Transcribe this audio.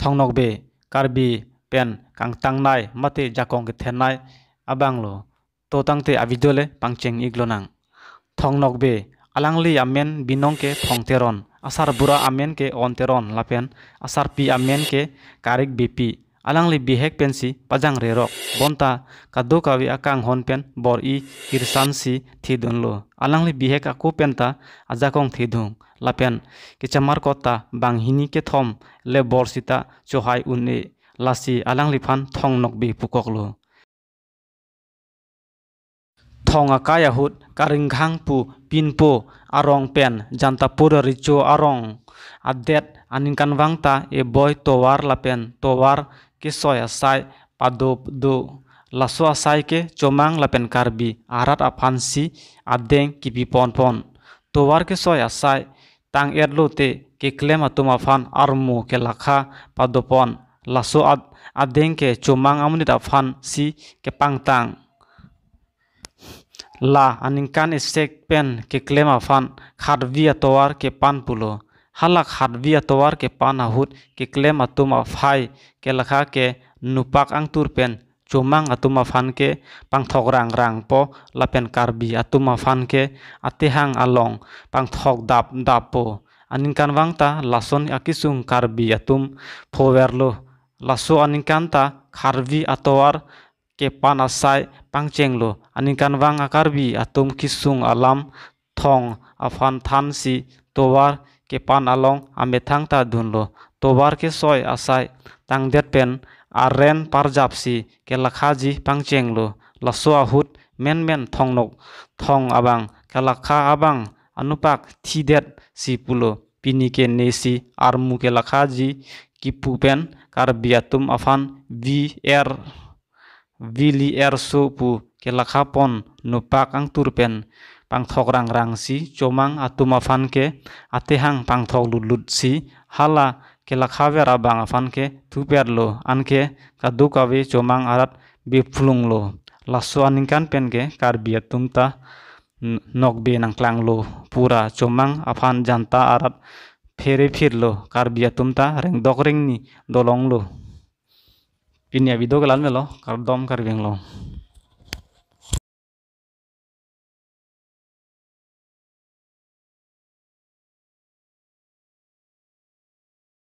thongnok be karbi pen kangtang nai mate jakong ke thenai abanglo to tangte avidole pangcheng iglonang thongnok be alangli amen binong ke thongteron asar bura amen ke onteron lapen asar pi amen ke karik bipi alang li bihek pen si pajang rerok bonta kado kawi akang hon pen bor i kirsan si thi lo alang li bihek aku pen ta ajakong thi dung lapen kichamar kota bang hini ke thom le bor sita chohai unne lasi alang li thong nok bi pukok lo thong akaya hut karing ghang pu pin arong pen janta pura richo arong adet aningkan kanwang ta e boy towar lapen towar के कि सयसाय पादप दो लासोसाय के चमांग लापेन कार्बी आरत आफानसी आदें किपी पन पन तोवार के सयसाय तांग एरलोते के क्लेम आतुम आफान आर्मो के लाखा पादपन लासो आदें के चमांग आमनि आफान सी के पांगतांग ला अनिकान स्टेक पेन के क्लेम आफान खारवी आतोवार के पान पुलो halak harbia towar ke pan ahut ke klem atum fai ke lakha ke nupak ang turpen chomang atuma phan ke pangthok rang rang po lapen karbi atuma phan ke atihang along pangthok dap dap po anin kanwang ta lason akisung karbi atum phowerlo laso anin kan ta karbi atowar ke panasai pangchenglo anin kanwang akarbi atum kisung alam thong afan than si towar Kepan along ame thang ta dun lo tobar ke soy asai tang det pen aren parjapsi par japsi ke lakha ji pangcheng lo lasua hut men men thong nok thong abang ke lakha abang anupak thi det si pulo pini ke nesi armu ke lakha ji ki pen kar afan vi er vili er pu ke lakha pon nupak ang turpen pangthok rang rang si chomang atuma fan ke atehang pangthok lut lut si hala ke lakhawe ra bang afan ke thuper lo anke kadu kawe chomang arat biflung lo lasu aningkan pen ke karbia tumta nokbe nang klang lo pura chomang afan janta arat phere phir lo karbia tumta reng dok reng ni dolong lo pinya bidok lan melo kardom karbeng lo